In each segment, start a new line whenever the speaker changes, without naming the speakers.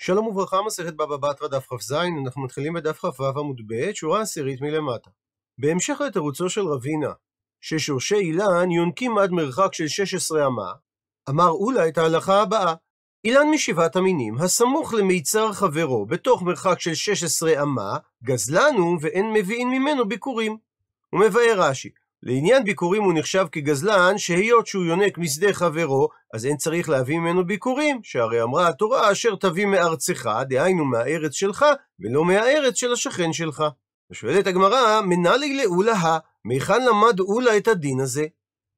שלום וברכה, מסכת בבא בתרא דף כ"ז, אנחנו מתחילים בדף כ"ו עמוד ב', שורה עשירית מלמטה. בהמשך לתירוצו של רבינה, ששורשי אילן יונקים עד מרחק של 16 אמה, אמר אולה את ההלכה הבאה: אילן משבעת המינים, הסמוך למיצר חברו, בתוך מרחק של 16 אמה, גזלנו ואין מביאין ממנו ביכורים. ומבאר רש"י, לעניין ביקורים הוא נחשב כגזלן, שהיות שהוא יונק משדה חברו, אז אין צריך להביא ממנו ביקורים, שהרי אמרה התורה, אשר תביא מארצך, דהיינו מהארץ שלך, ולא מהארץ של השכן שלך. ושואלת הגמרא, מנאלי לאולה, מהיכן למד אולה את הדין הזה?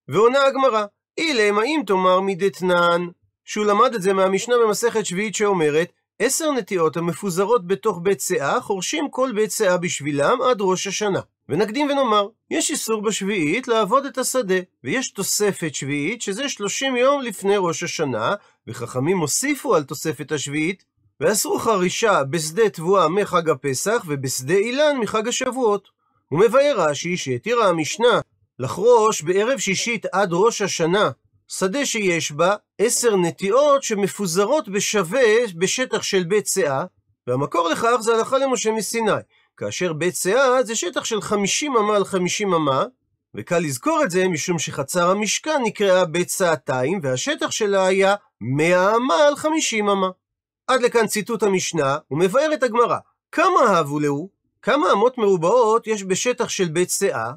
ועונה הגמרא, אילם האם תאמר מדתנן, שהוא למד את זה מהמשנה במסכת שביעית שאומרת, עשר נטיעות המפוזרות בתוך בית שאה, חורשים כל בית שאה בשבילם עד ראש השנה. ונקדים ונאמר, יש איסור בשביעית לעבוד את השדה, ויש תוספת שביעית, שזה שלושים יום לפני ראש השנה, וחכמים הוסיפו על תוספת השביעית, ואסרו חרישה בשדה תבואה מחג הפסח, ובשדה אילן מחג השבועות. ומבאר רש"י שהתירה המשנה לחרוש בערב שישית עד ראש השנה שדה שיש בה עשר נטיעות שמפוזרות בשווה בשטח של בית סאה, והמקור לכך זה הלכה למשה מסיני, כאשר בית סאה זה שטח של חמישים אמה על חמישים אמה, וקל לזכור את זה משום שחצר המשכן נקראה בית סאתיים, והשטח שלה היה מאה אמה על חמישים אמה. עד לכאן ציטוט המשנה, ומבארת הגמרא, כמה הבו להו? כמה אמות מרובעות יש בשטח של בית סאה?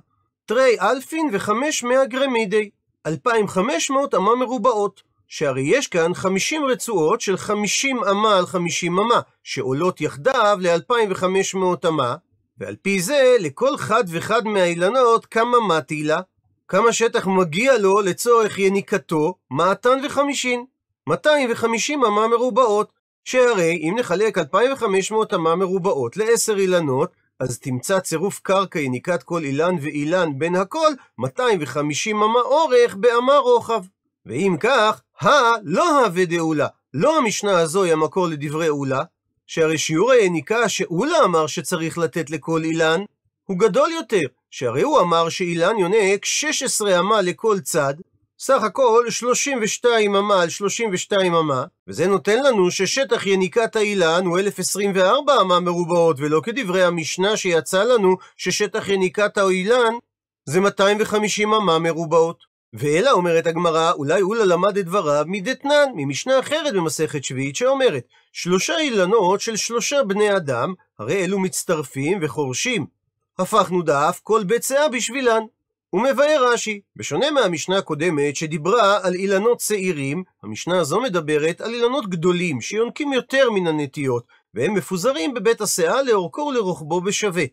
תרי אלפין וחמש מאה גרמידי. 2,500 אמה מרובעות, שהרי יש כאן 50 רצועות של 50 אמה על 50 אמה, שעולות יחדיו ל-2,500 אמה, ועל פי זה, לכל חד וחד מהאילנות כמה מתי לה, כמה שטח מגיע לו לצורך יניקתו, מעתן וחמישין. 250 אמה מרובעות, שהרי אם נחלק 2,500 אמה מרובעות ל-10 אילנות, אז תמצא צירוף קרקע יניקת כל אילן ואילן בין הכל 250 אמה אורך באמה רוחב. ואם כך, הא לא הווה דאולה, לא המשנה הזו היא המקור לדברי אולה, שהרי שיעור היניקה שאולה אמר שצריך לתת לכל אילן, הוא גדול יותר, שהרי הוא אמר שאילן יונק 16 אמה לכל צד, סך הכל 32 אמה על 32 אמה, וזה נותן לנו ששטח יניקת האילן הוא 1024 אמה מרובעות, ולא כדברי המשנה שיצא לנו ששטח יניקת האילן זה 250 אמה מרובעות. ואלא אומרת הגמרא, אולי אולה למד את דבריו מדתנן, ממשנה אחרת במסכת שביעית שאומרת, שלושה אילנות של שלושה בני אדם, הרי אלו מצטרפים וחורשים. הפכנו דאף כל בית שאה בשבילן. ומבאר רש"י, בשונה מהמשנה הקודמת שדיברה על אילנות צעירים, המשנה הזו מדברת על אילנות גדולים שיונקים יותר מן הנטיות, והם מפוזרים בבית הסאה לאורכו ולרוחבו בשווה.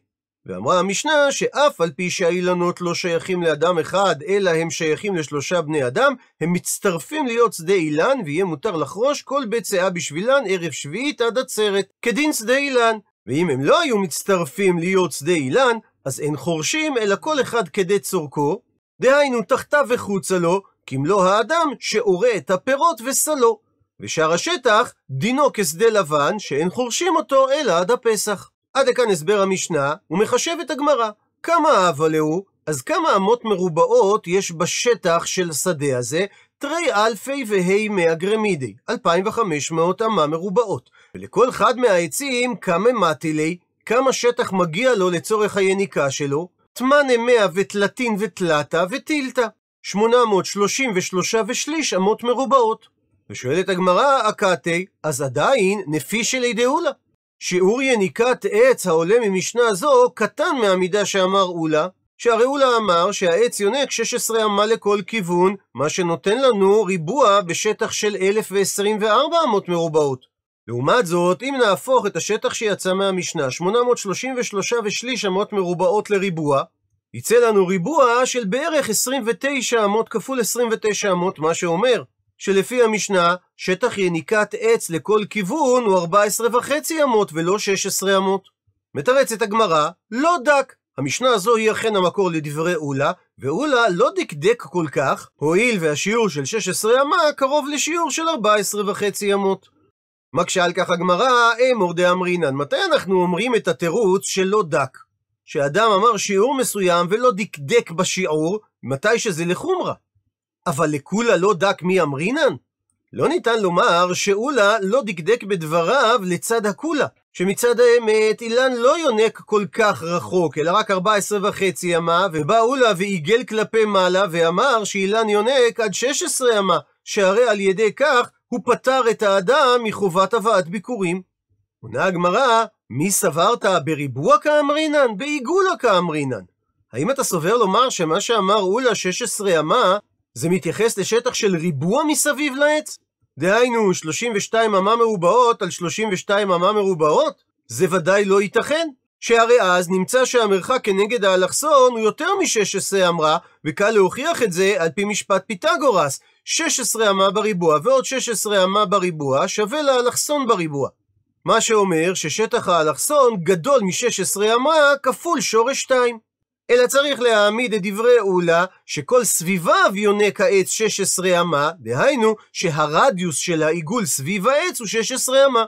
ואמרה המשנה שאף על פי שהאילנות לא שייכים לאדם אחד, אלא הם שייכים לשלושה בני אדם, הם מצטרפים להיות שדה אילן, ויהיה מותר לחרוש כל בית סאה בשבילן ערב שביעית עד עצרת, כדין שדה אילן. ואם הם לא היו מצטרפים להיות שדה אילן, אז אין חורשים, אלא כל אחד כדי צורכו, דהיינו תחתיו וחוצה לו, כמלוא האדם שעורה את הפירות וסלו. ושאר השטח, דינו כשדה לבן, שאין חורשים אותו אלא עד הפסח. עד לכאן הסבר המשנה, ומחשב את הגמרא. כמה אהבה להוא, אז כמה אמות מרובעות יש בשטח של השדה הזה? תרי אלפי והי מאה גרמידי, 2,500 אמה מרובעות. ולכל אחד מהעצים כמה מטילי? כמה שטח מגיע לו לצורך היניקה שלו, תמנה מאה ותלתין ותלתה וטילתה, 833 ושליש אמות מרובעות. ושואלת הגמרא, הקאטי, אז עדיין נפי שלי דאולה. שיעור יניקת עץ העולה ממשנה זו קטן מהמידה שאמר אולה, שהרי אולה אמר שהעץ יונק 16 אמה לכל כיוון, מה שנותן לנו ריבוע בשטח של 1024 אמות מרובעות. לעומת זאת, אם נהפוך את השטח שיצא מהמשנה, 833 ושליש אמות מרובעות לריבוע, יצא לנו ריבוע של בערך 29 אמות כפול 29 אמות, מה שאומר שלפי המשנה, שטח יניקת עץ לכל כיוון הוא 14 וחצי אמות ולא 16 אמות. מתרצת הגמרא, לא דק. המשנה הזו היא אכן המקור לדברי אולה, ואולה לא דקדק כל כך, הואיל והשיעור של 16 אמה קרוב לשיעור של 14 וחצי אמות. מקשה על כך הגמרא, אמור דאמרינן. מתי אנחנו אומרים את התירוץ שלא דק? שאדם אמר שיעור מסוים ולא דקדק בשיעור, מתי שזה לחומרה. אבל לכולה לא דק מי אמרינן? לא ניתן לומר שאולה לא דקדק בדבריו לצד הכולה, שמצד האמת אילן לא יונק כל כך רחוק, אלא רק 14 וחצי אמה, ובא אולה ועיגל כלפי מעלה ואמר שאילן יונק עד 16 אמה, שהרי על ידי כך הוא פטר את האדם מחובת הבאת ביקורים. עונה הגמרא, מי סברת בריבוע כאמרינן? בעיגולה כאמרינן. האם אתה סובר לומר שמה שאמר אולה 16 אמה, זה מתייחס לשטח של ריבוע מסביב לעץ? דהיינו, 32 אמה מרובעות על 32 אמה מרובעות? זה ודאי לא ייתכן. שהרי אז נמצא שהמרחק כנגד האלכסון הוא יותר מ-16 אמרה, וקל להוכיח את זה על פי משפט פיתגורס, 16 אמה בריבוע ועוד 16 אמה בריבוע שווה לאלכסון בריבוע. מה שאומר ששטח האלכסון גדול מ-16 אמה כפול שורש 2. אלא צריך להעמיד את דברי אולה שכל סביביו יונק העץ 16 אמה, דהיינו שהרדיוס של העיגול סביב העץ הוא 16 אמה.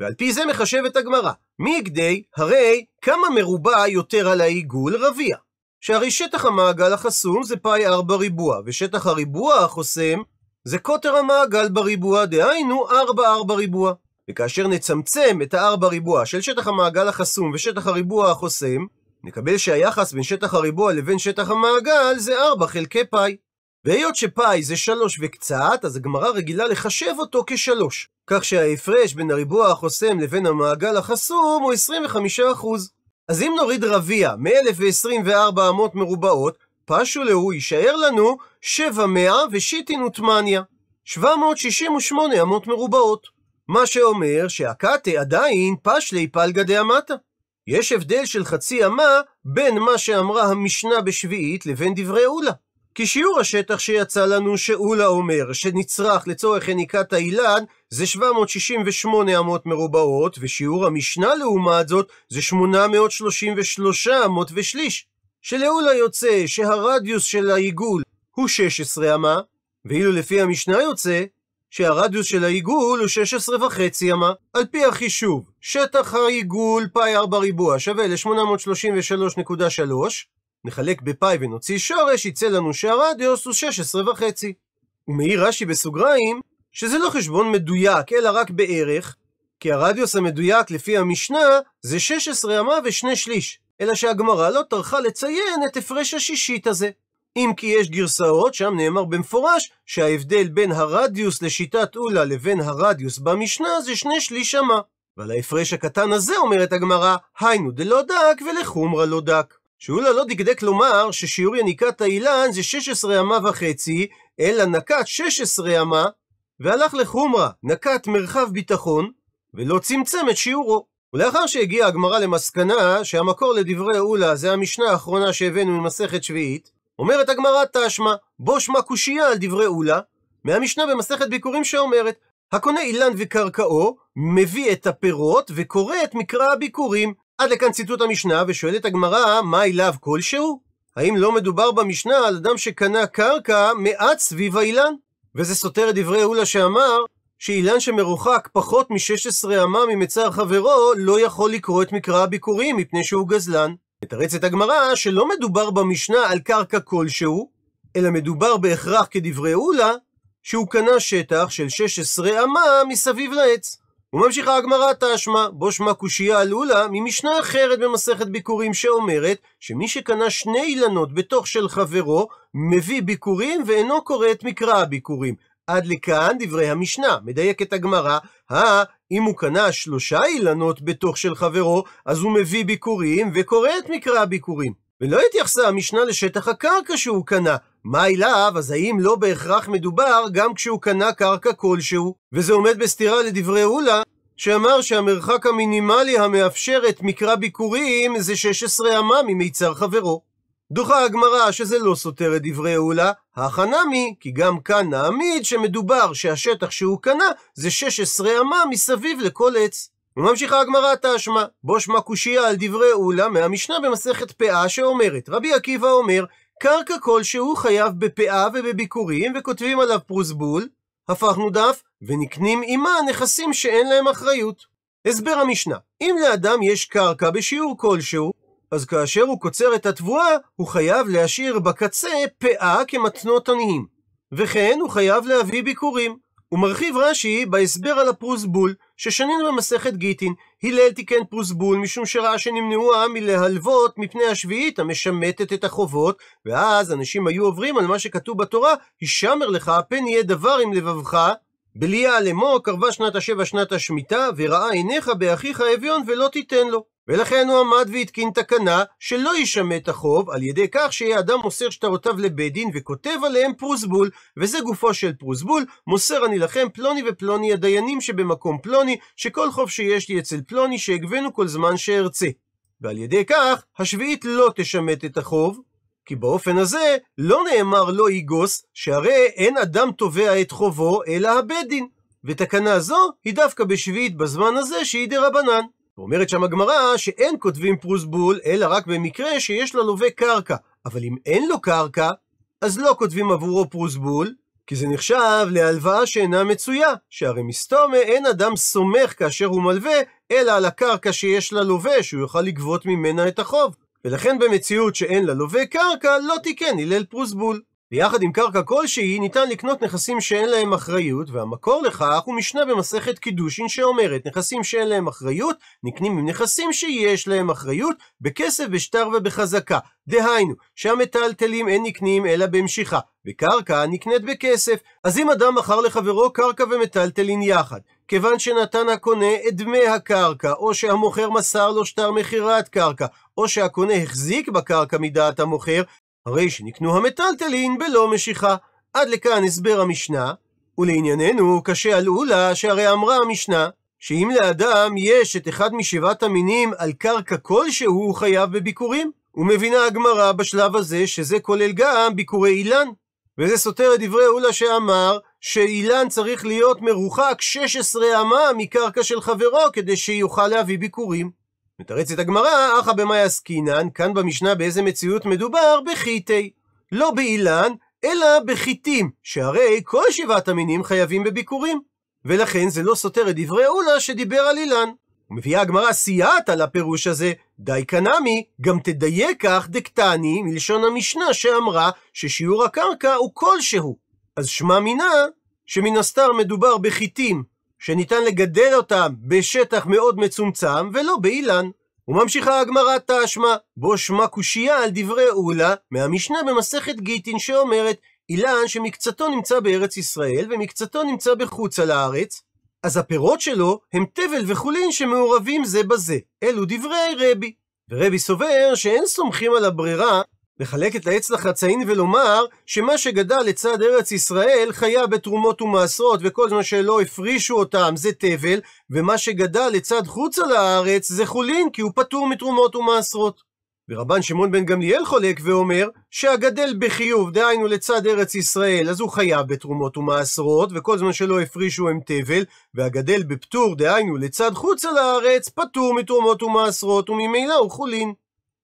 ועל פי זה מחשבת הגמרא, מי כדי, הרי כמה מרובע יותר על העיגול רביע. שהרי שטח המעגל החסום זה פאי 4 ריבוע, ושטח הריבוע החוסם זה קוטר המעגל בריבוע, דהיינו 4 4 ריבוע. וכאשר נצמצם את ה-4 ריבוע של שטח המעגל החסום ושטח הריבוע החוסם, נקבל שהיחס בין שטח הריבוע לבין שטח המעגל זה 4 חלקי פאי. והיות שפאי זה 3 וקצת, אז הגמרא רגילה לחשב אותו כ-3, כך שההפרש בין הריבוע החוסם לבין המעגל החסום הוא 25%. אחוז. אז אם נוריד רביע מ-1024 אמות מרובעות, פשו להוא יישאר לנו 700 ושיטין וטמניה, 768 אמות מרובעות. מה שאומר שהקאטה עדיין פשלי פלגא דאמתא. יש הבדל של חצי אמה בין מה שאמרה המשנה בשביעית לבין דברי אולה. כי שיעור השטח שיצא לנו שאולה אומר שנצרך לצורך יניקת האילן זה 768 אמות מרובעות, ושיעור המשנה לעומת זאת זה 833 אמות ושליש. שלאולה יוצא שהרדיוס של העיגול הוא 16 אמה, ואילו לפי המשנה יוצא שהרדיוס של העיגול הוא 16 וחצי אמה. על פי החישוב, שטח העיגול פאי 4 ריבוע שווה ל-833.3, נחלק בפאי ונוציא שורש, יצא לנו שהרדיוס הוא 16 וחצי. ומעיר רש"י בסוגריים, שזה לא חשבון מדויק, אלא רק בערך, כי הרדיוס המדויק לפי המשנה זה 16 אמה ושני שליש, אלא שהגמרא לא טרחה לציין את הפרש השישית הזה. אם כי יש גרסאות, שם נאמר במפורש, שההבדל בין הרדיוס לשיטת אולה לבין הרדיוס במשנה זה שני שליש אמה. ועל ההפרש הקטן הזה אומרת הגמרא, היינו דלא דק ולחומרא לא דק. שאולה לא, לא דקדק לומר ששיעור יניקת האילן זה 16 אמה וחצי, אלא נקט 16 אמה, והלך לחומרה, נקט מרחב ביטחון, ולא צמצם את שיעורו. ולאחר שהגיעה הגמרא למסקנה שהמקור לדברי אולה זה המשנה האחרונה שהבאנו ממסכת שביעית, אומרת הגמרא תשמע, בו שמע קושייה על דברי אולה, מהמשנה במסכת ביקורים שאומרת, הקונה אילן וקרקעו, מביא את הפירות וקורא את מקרא הביקורים, עד לכאן ציטוט המשנה, ושואלת הגמרא, מה אליו כלשהו? האם לא מדובר במשנה על אדם שקנה קרקע מעט סביב האילן? וזה סותר את דברי אולה שאמר, שאילן שמרוחק פחות מ-16 אמה ממצר חברו, לא יכול לקרוא את מקרא הביקורים, מפני שהוא גזלן. מתרצת הגמרא שלא מדובר במשנה על קרקע כלשהו, אלא מדובר בהכרח כדברי אולה, שהוא קנה שטח של 16 אמה מסביב לעץ. וממשיכה הגמרא תשמע, בו שמע קושייה עלולה ממשנה אחרת במסכת ביקורים שאומרת שמי שקנה שני אילנות בתוך של חברו, מביא ביקורים ואינו קורא את מקרא הביקורים. עד לכאן דברי המשנה, מדייקת הגמרא, הא, אם הוא קנה שלושה אילנות בתוך של חברו, אז הוא מביא ביקורים וקורא את מקרא הביקורים. ולא התייחסה המשנה לשטח הקרקע שהוא קנה. מה אליו, אז האם לא בהכרח מדובר גם כשהוא קנה קרקע כלשהו? וזה עומד בסתירה לדברי אולה, שאמר שהמרחק המינימלי המאפשר את מקרא ביקורים זה 16 אמה ממיצר חברו. דוחה הגמרא שזה לא סותר את דברי הולה, החנמי, כי גם כאן נעמיד שמדובר שהשטח שהוא קנה זה 16 אמה מסביב לכל עץ. וממשיכה הגמרא תשמע, בו שמע קושייה על דברי אולה מהמשנה במסכת פאה שאומרת, רבי עקיבא אומר, קרקע כלשהו חייב בפאה ובביקורים, וכותבים עליו פרוסבול, הפכנו דף, ונקנים עימה נכסים שאין להם אחריות. הסבר המשנה, אם לאדם יש קרקע בשיעור כלשהו, אז כאשר הוא קוצר את התבואה, הוא חייב להשאיר בקצה פאה כמתנות עניים. וכן, הוא חייב להביא ביקורים. ומרחיב רש"י בהסבר על הפרוס בול, ששנינו במסכת גיטין, הלל תיקן פרוס בול משום שראה שנמנעו העם מלהלוות מפני השביעית המשמטת את החובות, ואז אנשים היו עוברים על מה שכתוב בתורה, הישמר לך, פן יהיה דבר עם לבבך, בליה לאמור קרבה שנת השבע שנת השמיטה, וראה עיניך באחיך האביון ולא תיתן לו. ולכן הוא עמד והתקין תקנה שלא יישמט החוב, על ידי כך שיהיה אדם מוסר שטרותיו לבית דין וכותב עליהם פרוסבול, וזה גופו של פרוסבול, מוסר אני לכם פלוני ופלוני הדיינים שבמקום פלוני, שכל חוב שיש לי אצל פלוני שהגבנו כל זמן שארצה. ועל ידי כך, השביעית לא תשמט את החוב, כי באופן הזה לא נאמר לא יגוס, שהרי אין אדם תובע את חובו, אלא הבית דין. ותקנה זו היא דווקא בשביעית בזמן הזה שהיא דרבנן. ואומרת שם הגמרא שאין כותבים פרוס בול, אלא רק במקרה שיש ללווה קרקע. אבל אם אין לו קרקע, אז לא כותבים עבורו פרוס בול, כי זה נחשב להלוואה שאינה מצויה, שהרי מסתומה אין אדם סומך כאשר הוא מלווה, אלא על הקרקע שיש ללווה, שהוא יוכל לגבות ממנה את החוב. ולכן במציאות שאין לה לווה קרקע, לא תיקן הלל פרוסבול. בול. ויחד עם קרקע כלשהי, ניתן לקנות נכסים שאין להם אחריות, והמקור לכך הוא משנה במסכת קידושין שאומרת, נכסים שאין להם אחריות, נקנים עם נכסים שיש להם אחריות, בכסף, בשטר ובחזקה. דהיינו, שהמטלטלים אין נקנים אלא במשיכה, וקרקע נקנית בכסף. אז אם אדם מכר לחברו קרקע ומטלטלין יחד, כיוון שנתן הקונה את דמי הקרקע, או שהמוכר מסר לו שטר מכירת קרקע, או שהקונה החזיק בקרקע מדעת המוכר, הרי שנקנו המטלטלין בלא משיכה. עד לכאן הסבר המשנה, ולענייננו קשה על אולה, שהרי אמרה המשנה, שאם לאדם יש את אחד משבעת המינים על קרקע כלשהו, הוא חייב בביקורים. ומבינה הגמרא בשלב הזה שזה כולל גם ביקורי אילן. וזה סותר את דברי אולה שאמר שאילן צריך להיות מרוחק 16 אמה מקרקע של חברו כדי שיוכל להביא ביקורים. מתרצת הגמרא, אחא במאי עסקינן, כאן במשנה באיזה מציאות מדובר? בחיטי. לא באילן, אלא בחיטים, שהרי כל שבעת המינים חייבים בביקורים. ולכן זה לא סותר את דברי אולה שדיבר על אילן. ומביאה הגמרא סייעת על הפירוש הזה, די קנמי, גם תדייק כך דקטני מלשון המשנה שאמרה ששיעור הקרקע הוא כלשהו. אז מינה שמן הסתם מדובר בחיטים שניתן לגדל אותם בשטח מאוד מצומצם ולא באילן. וממשיכה הגמרא תשמע, בו שמע קושייה על דברי אולה מהמשנה במסכת גיטין שאומרת אילן שמקצתו נמצא בארץ ישראל ומקצתו נמצא בחוץ על הארץ, אז הפירות שלו הם תבל וחולין שמעורבים זה בזה. אלו דברי רבי. ורבי סובר שאין סומכים על הברירה לחלק את העץ לחצאין ולומר שמה שגדל לצד ארץ ישראל חיה בתרומות ומעשרות וכל זמן שלא הפרישו אותם זה תבל ומה שגדל לצד חוץ על הארץ זה חולין כי הוא פטור מתרומות ומעשרות. ורבן שמעון בן גמליאל חולק ואומר שהגדל בחיוב דהיינו לצד ארץ ישראל אז הוא חייב בתרומות ומעשרות וכל זמן שלא הפרישו הם תבל והגדל בפטור דהיינו לצד חוץ על הארץ פטור מתרומות ומעשרות וממילא הוא חולין.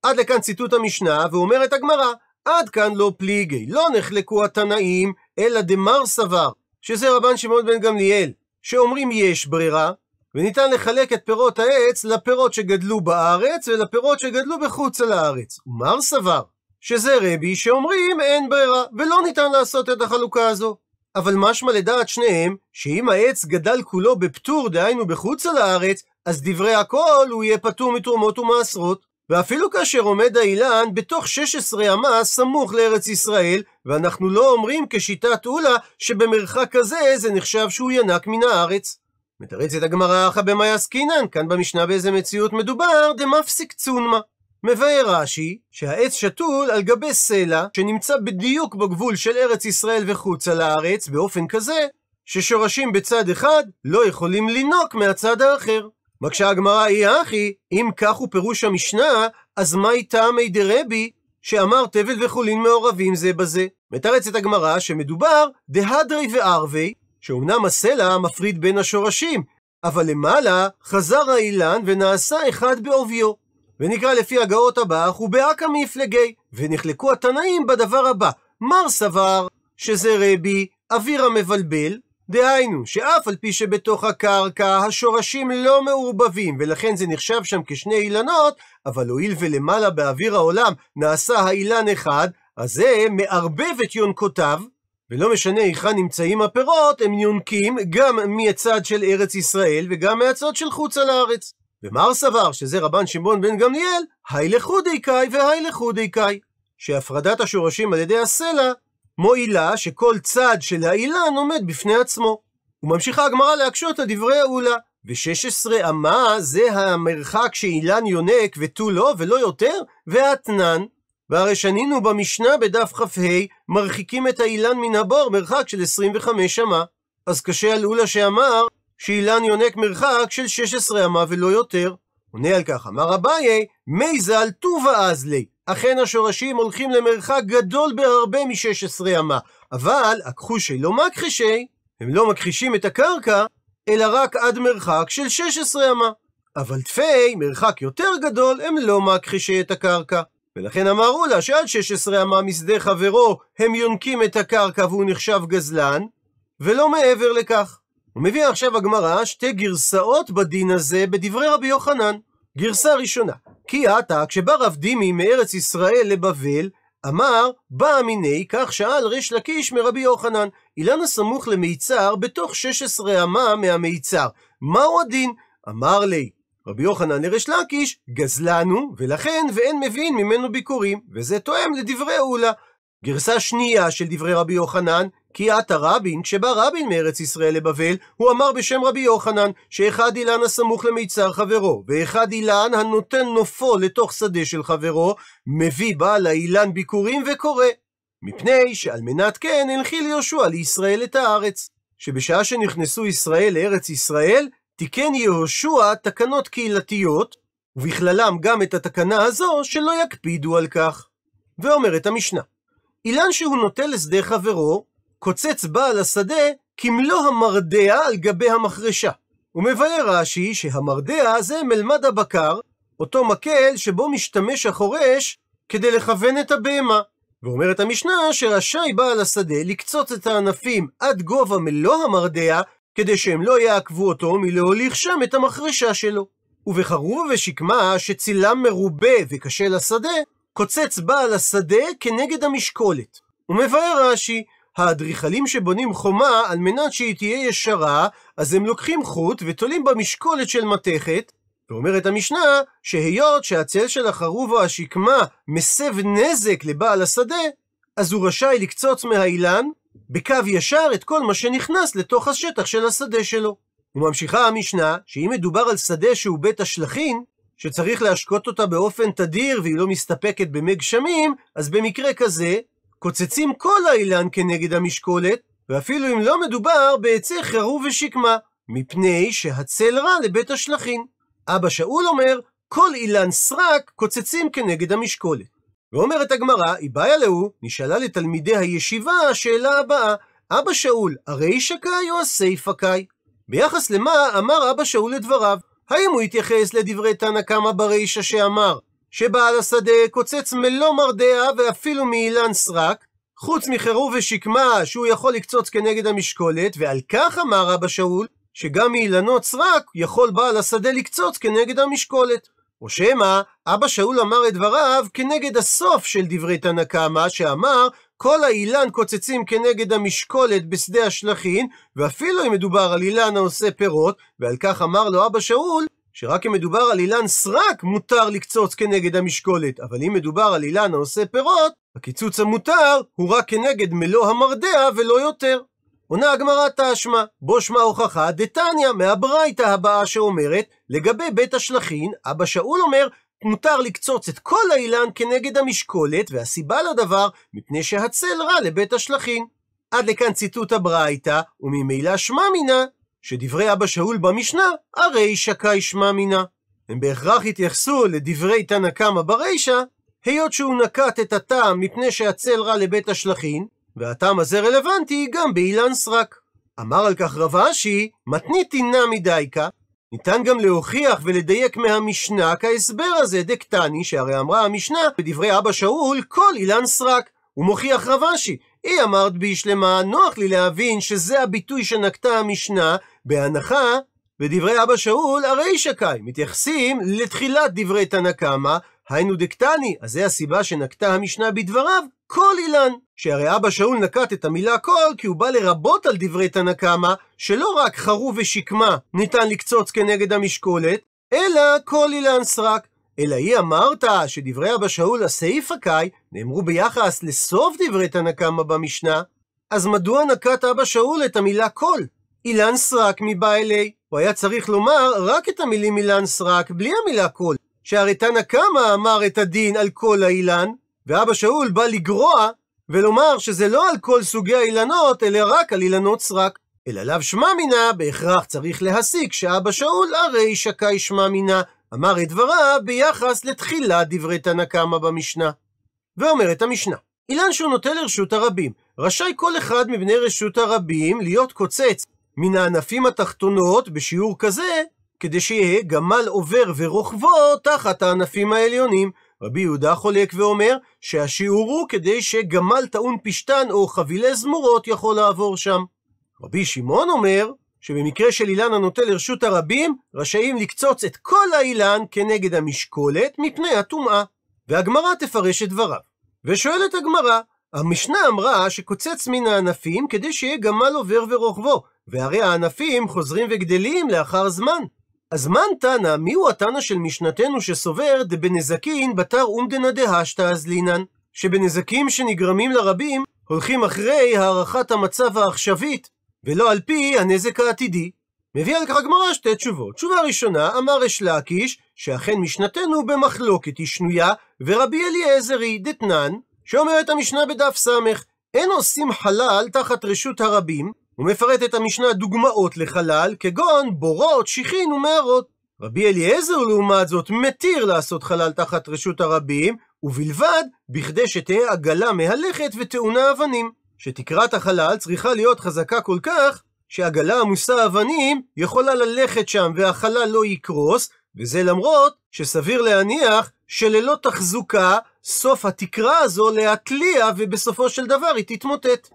עד לכאן ציטוט המשנה, ואומרת הגמרא, עד כאן לא פליגי, לא נחלקו התנאים, אלא דמר סבר, שזה רבן שמעון בן גמליאל, שאומרים יש ברירה, וניתן לחלק את פירות העץ לפירות שגדלו בארץ ולפירות שגדלו בחוץ על הארץ. ומר סבר, שזה רבי שאומרים אין ברירה, ולא ניתן לעשות את החלוקה הזו. אבל משמע לדעת שניהם, שאם העץ גדל כולו בפטור, דהיינו בחוץ על הארץ, אז דברי הכל הוא יהיה פטור מתרומות ומעשרות. ואפילו כאשר עומד האילן בתוך 16 אמה סמוך לארץ ישראל, ואנחנו לא אומרים כשיטת אולה שבמרחק כזה זה נחשב שהוא ינק מן הארץ. מתרצת הגמרא אחא במאי עסקינן, כאן במשנה באיזה מציאות מדובר, דמפסיק צונמה. מבאר רש"י שהעץ שתול על גבי סלע שנמצא בדיוק בגבול של ארץ ישראל וחוצה לארץ באופן כזה ששורשים בצד אחד לא יכולים לינוק מהצד האחר. מקשה הגמרא, אי אחי, אם כך הוא פירוש המשנה, אז מה איתה מי דרבי, שאמר תבל וחולין מעורבים זה בזה? מתרצת הגמרא שמדובר דהדרי וערבי, שאומנם הסלע מפריד בין השורשים, אבל למעלה חזר האילן ונעשה אחד בעוביו. ונקרא לפי הגאות הבא, ובאקא מפלגי, ונחלקו התנאים בדבר הבא, מר סבר שזה רבי, אוויר המבלבל, דהיינו, שאף על פי שבתוך הקרקע השורשים לא מעורבבים, ולכן זה נחשב שם כשני אילנות, אבל הואיל ולמעלה באוויר העולם נעשה האילן אחד, אז זה מערבב את יונקותיו, ולא משנה היכן נמצאים הפירות, הם יונקים גם מהצד של ארץ ישראל וגם מהצד של על הארץ. ומר סבר, שזה רבן שמעון בן גמליאל, היי קאי והי קאי. שהפרדת השורשים על ידי הסלע מועילה שכל צד של האילן עומד בפני עצמו. וממשיכה הגמרא להקשות על דברי אולה. ושש עשרה אמה זה המרחק שאילן יונק ותו לא ולא יותר, ואתנן. והרי שנינו במשנה בדף כ"ה, מרחיקים את האילן מן הבור מרחק של 25 אמה. אז קשה על אולה שאמר שאילן יונק מרחק של 16 אמה ולא יותר. עונה על כך, אמר אביי, מי זל טובה אזלי, אכן השורשים הולכים למרחק גדול בהרבה מ-16 אמה. אבל הכחושי לא מכחישי, הם לא מכחישים את הקרקע, אלא רק עד מרחק של 16 אמה. אבל תפי, מרחק יותר גדול, הם לא מכחישי את הקרקע. ולכן אמרו לה שעד 16 אמה משדה חברו, הם יונקים את הקרקע והוא נחשב גזלן, ולא מעבר לכך. הוא מביא עכשיו הגמרא שתי גרסאות בדין הזה בדברי רבי יוחנן. גרסה ראשונה, כי עתה, כשבא רב דימי מארץ ישראל לבבל, אמר, בא מיני, כך שאל ריש לקיש מרבי יוחנן, אילן הסמוך למיצר, בתוך 16 אמה מהמיצר, מהו הדין? אמר לי, רבי יוחנן לריש לקיש, גזלנו, ולכן ואין מבין ממנו ביקורים, וזה תואם לדברי אולה. גרסה שנייה של דברי רבי יוחנן, כי עתה רבין, כשבא רבין מארץ ישראל לבבל, הוא אמר בשם רבי יוחנן, שאחד אילן הסמוך למיצר חברו, ואחד אילן הנותן נופו לתוך שדה של חברו, מביא בעל האילן ביקורים וקורא. מפני שעל מנת כן הנחיל יהושע לישראל את הארץ. שבשעה שנכנסו ישראל לארץ ישראל, תיקן יהושע תקנות קהילתיות, ובכללם גם את התקנה הזו, שלא יקפידו על כך. ואומרת המשנה, אילן שהוא נוטה לשדה חברו, קוצץ בעל השדה כמלוא המרדע על גבי המחרשה. ומבאר רש"י שהמרדע זה מלמד הבקר, אותו מקל שבו משתמש החורש כדי לכוון את הבהמה. ואומרת המשנה שרשאי בעל השדה לקצוץ את הענפים עד גובה מלוא המרדע, כדי שהם לא יעקבו אותו מלהוליך שם את המחרשה שלו. ובחרוב ושקמה שצילם מרובה וקשה לשדה, קוצץ בעל השדה כנגד המשקולת. ומבאר רש"י, האדריכלים שבונים חומה על מנת שהיא תהיה ישרה, אז הם לוקחים חוט ותולים במשקולת של מתכת, ואומרת המשנה, שהיות שהצל של החרוב או השקמה מסב נזק לבעל השדה, אז הוא רשאי לקצוץ מהאילן בקו ישר את כל מה שנכנס לתוך השטח של השדה שלו. וממשיכה המשנה, שאם מדובר על שדה שהוא בית השלכין, שצריך להשקות אותה באופן תדיר והיא לא מסתפקת במי גשמים, אז במקרה כזה, קוצצים כל האילן כנגד המשקולת, ואפילו אם לא מדובר בעצי חרוב ושקמה, מפני שהצל רע לבית השלכין. אבא שאול אומר, כל אילן סרק קוצצים כנגד המשקולת. ואומרת הגמרא, איבאיה להו, נשאלה לתלמידי הישיבה השאלה הבאה, אבא שאול, הרי שקאי או הסייפה קאי? ביחס למה אמר אבא שאול דבריו, האם הוא התייחס לדברי תנא קמא ברישא שאמר שבעל השדה קוצץ מלוא מרדע ואפילו מאילן סרק, חוץ מחרוב ושקמה שהוא יכול לקצוץ כנגד המשקולת, ועל כך אמר רבא שאול, שגם מאילנות סרק יכול בעל השדה לקצוץ כנגד המשקולת. או שמא, אבא שאול אמר את דבריו כנגד הסוף של דברי תנא קמא, שאמר כל האילן קוצצים כנגד המשקולת בשדה השלכין, ואפילו אם מדובר על אילן העושה פירות, ועל כך אמר לו אבא שאול, שרק אם מדובר על אילן סרק מותר לקצוץ כנגד המשקולת, אבל אם מדובר על אילן העושה פירות, הקיצוץ המותר הוא רק כנגד מלוא המרדע ולא יותר. עונה הגמרא תשמע, בו שמע הוכחה דתניא מהברייתא הבאה שאומרת, לגבי בית השלכין, אבא שאול אומר, מותר לקצוץ את כל האילן כנגד המשקולת, והסיבה לדבר, מפני שהצל רע לבית השלכין. עד לכאן ציטוט הברייתא, וממילא שמע מינא, שדברי אבא שאול במשנה, הרי שקאי שמע מינא. הם בהכרח התייחסו לדברי תנא קמא ברישא, היות שהוא נקט את הטעם מפני שהצל רע לבית השלכין, והטעם הזה רלוונטי גם באילן סרק. אמר על כך רב אשי, מתניתי נמי דייקה, ניתן גם להוכיח ולדייק מהמשנה כהסבר הזה, דקטני, שהרי אמרה המשנה בדברי אבא שאול, כל אילן סרק. הוא מוכיח רבשי, היא אמרת בישלמה, נוח לי להבין שזה הביטוי שנקטה המשנה, בהנחה בדברי אבא שאול, הרי שקאי, מתייחסים לתחילת דברי תנא קמא, היינו דקטני, אז זה הסיבה שנקטה המשנה בדבריו, כל אילן, שהרי אבא שאול נקט את המילה כל כי הוא בא לרבות על דברי תנא קמא, שלא רק חרוב ושקמה ניתן לקצוץ כנגד המשקולת, אלא כל אילן סרק. אלא היא אמרת שדברי אבא שאול הסעיף הקאי נאמרו ביחס לסוף דברי תנא קמא במשנה, אז מדוע נקט אבא שאול את המילה כל? אילן סרק מבא אלי. הוא היה צריך לומר רק את המילים אילן סרק, בלי המילה כל. שהרי תנא קמא אמר את הדין על כל האילן, ואבא שאול בא לגרוע ולומר שזה לא על כל סוגי האילנות, אלא רק על אילנות סרק. אלא לאו שמע מינא, בהכרח צריך להסיק שאבא שאול הרי שקי שמע מינה, אמר את דבריו ביחס לתחילת דברי תנא קמא במשנה. ואומרת המשנה, אילן שהוא נוטה לרשות הרבים, רשאי כל אחד מבני רשות הרבים להיות קוצץ מן הענפים התחתונות בשיעור כזה, כדי שיהיה גמל עובר ורוכבו תחת הענפים העליונים. רבי יהודה חולק ואומר שהשיעור הוא כדי שגמל טעון פשתן או חבילי זמורות יכול לעבור שם. רבי שמעון אומר שבמקרה של אילן הנוטה לרשות הרבים, רשאים לקצוץ את כל האילן כנגד המשקולת מפני הטומאה. והגמרא תפרש את דבריו. ושואלת הגמרא, המשנה אמרה שקוצץ מן הענפים כדי שיהיה גמל עובר ורוכבו, והרי הענפים חוזרים וגדלים לאחר זמן. אז מן תנא, מיהו התנא של משנתנו שסובר דבנזקין בתר אומדנא דהשתא אזלינן? שבנזקים שנגרמים לרבים, הולכים אחרי הערכת המצב העכשווית, ולא על פי הנזק העתידי. על כך הגמרא שתי תשובות. תשובה ראשונה, אמר אש לקיש, שאכן משנתנו במחלוקת היא שנויה, ורבי אליעזר היא דתנן, שאומרת המשנה בדף ס', אין עושים חלל תחת רשות הרבים, הוא מפרט את המשנה דוגמאות לחלל, כגון בורות, שיחין ומערות. רבי אליעזר, לעומת זאת, מתיר לעשות חלל תחת רשות הרבים, ובלבד, בכדי שתהא עגלה מהלכת וטעונה אבנים. שתקרת החלל צריכה להיות חזקה כל כך, שעגלה עמוסה אבנים יכולה ללכת שם והחלל לא יקרוס, וזה למרות שסביר להניח שללא תחזוקה, סוף התקרה הזו להתליע ובסופו של דבר היא תתמוטט.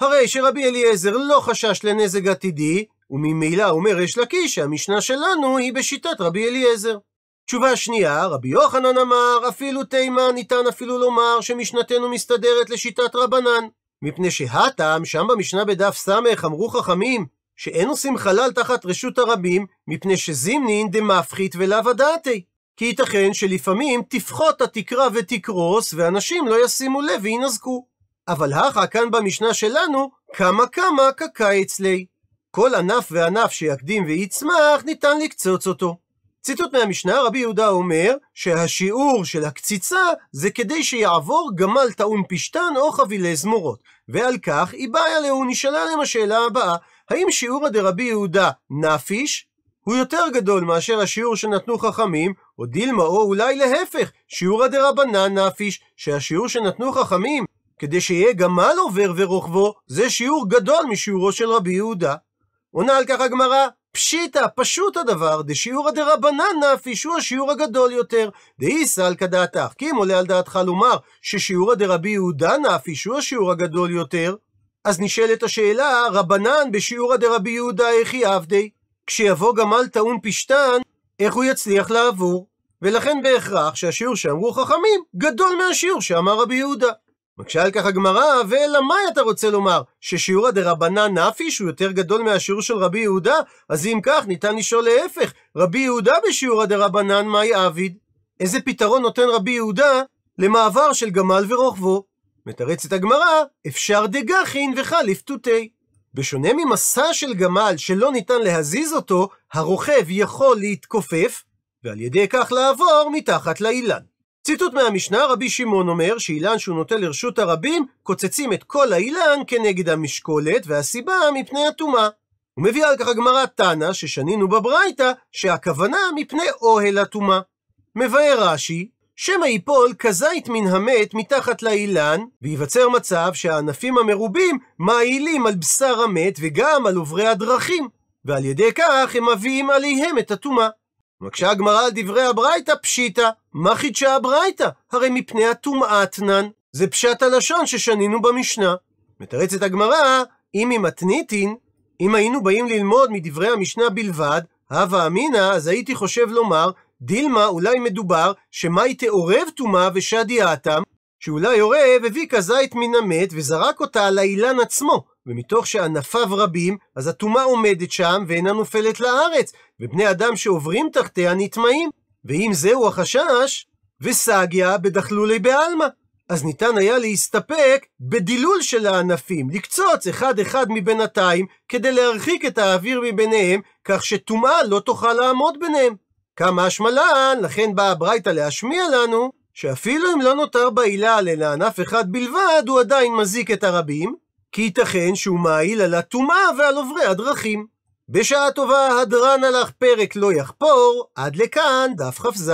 הרי שרבי אליעזר לא חשש לנזק עתידי, וממילא אומר יש לקיש שהמשנה שלנו היא בשיטת רבי אליעזר. תשובה שנייה, רבי יוחנן אמר, אפילו תימא ניתן אפילו לומר שמשנתנו מסתדרת לשיטת רבנן. מפני שהטעם, שם במשנה בדף ס' אמרו חכמים, שאין עושים חלל תחת רשות הרבים, מפני שזימנין דמפחית ולאו הדעתי. כי ייתכן שלפעמים תפחות התקרה ותקרוס, ואנשים לא ישימו לב ויינזקו. אבל הכה כאן במשנה שלנו, כמה כמה כקיץ אצלי. כל ענף וענף שיקדים ויצמח, ניתן לקצוץ אותו. ציטוט מהמשנה, רבי יהודה אומר שהשיעור של הקציצה זה כדי שיעבור גמל טעון פשתן או חבילי זמורות. ועל כך היא באה להוא נשאלה להם השאלה הבאה, האם שיעורא דרבי יהודה נפיש? הוא יותר גדול מאשר השיעור שנתנו חכמים, או דילמה או אולי להפך, שיעורא דרבנן נפיש, שהשיעור שנתנו חכמים כדי שיהיה גמל עובר ורוכבו, זה שיעור גדול משיעורו של רבי יהודה. עונה על כך הגמרא, פשיטא, פשוט הדבר, דשיעורא דרבנן נפי, שהוא השיעור הגדול יותר. דאיסא על כדעתך, כי אם עולה על דעתך לומר ששיעורא דרבי יהודה נפי, שהוא השיעור הגדול יותר, אז נשאלת השאלה, רבנן בשיעורא דרבי יהודה איך עבדי? כשיבוא גמל טעון פשתן, איך הוא יצליח לעבור? ולכן בהכרח שהשיעור שאמרו חכמים גדול מהשיעור שאמר רבי יהודה. מקשה על כך הגמרא, ואלא מאי אתה רוצה לומר? ששיעורא דרבנן נפיש הוא יותר גדול מהשיעור של רבי יהודה? אז אם כך, ניתן לשאול להפך, רבי יהודה בשיעורא דרבנן מאי עביד? איזה פתרון נותן רבי יהודה למעבר של גמל ורוכבו? מתרצת הגמרא, אפשר דגחין וחליף תותי. בשונה ממסע של גמל שלא ניתן להזיז אותו, הרוכב יכול להתכופף, ועל ידי כך לעבור מתחת לאילן. ציטוט מהמשנה, רבי שמעון אומר שאילן שהוא נוטה לרשות הרבים, קוצצים את כל האילן כנגד המשקולת, והסיבה מפני הטומאה. מביא על כך הגמרא תנא, ששנינו בברייתא, שהכוונה מפני אוהל הטומאה. מבאר רש"י, שמא ייפול כזית מן המת מתחת לאילן, וייווצר מצב שהענפים המרובים מעילים על בשר המת וגם על עוברי הדרכים, ועל ידי כך הם מביאים עליהם את הטומאה. מקשה הגמרא על דברי הברייתא פשיטא, מה חידשה הברייתא? הרי מפני הטומאתנן, זה פשט הלשון ששנינו במשנה. מתרצת הגמרא, אם היא מתניתין, אם היינו באים ללמוד מדברי המשנה בלבד, הווה אמינא, אז הייתי חושב לומר, דילמה אולי מדובר, שמאי תעורב טומאה ושדיעתם, שאולי עורב הביא כזית מן המת וזרק אותה על האילן עצמו, ומתוך שענפיו רבים, אז הטומאה עומדת שם ואינה נופלת לארץ, ובני אדם שעוברים תחתיה נטמעים. ואם זהו החשש, וסגיה בדחלולי בעלמא. אז ניתן היה להסתפק בדילול של הענפים, לקצוץ אחד-אחד מבינתיים, כדי להרחיק את האוויר מביניהם, כך שטומאה לא תוכל לעמוד ביניהם. כמה השמלן, לכן באה הברייתא להשמיע לנו, שאפילו אם לא נותר בעילה אלא ענף אחד בלבד, הוא עדיין מזיק את הרבים, כי ייתכן שהוא מעיל על הטומאה ועל עוברי הדרכים. בשעה טובה הדרן הלך פרק לא יחפור, עד לכאן דף כ"ז.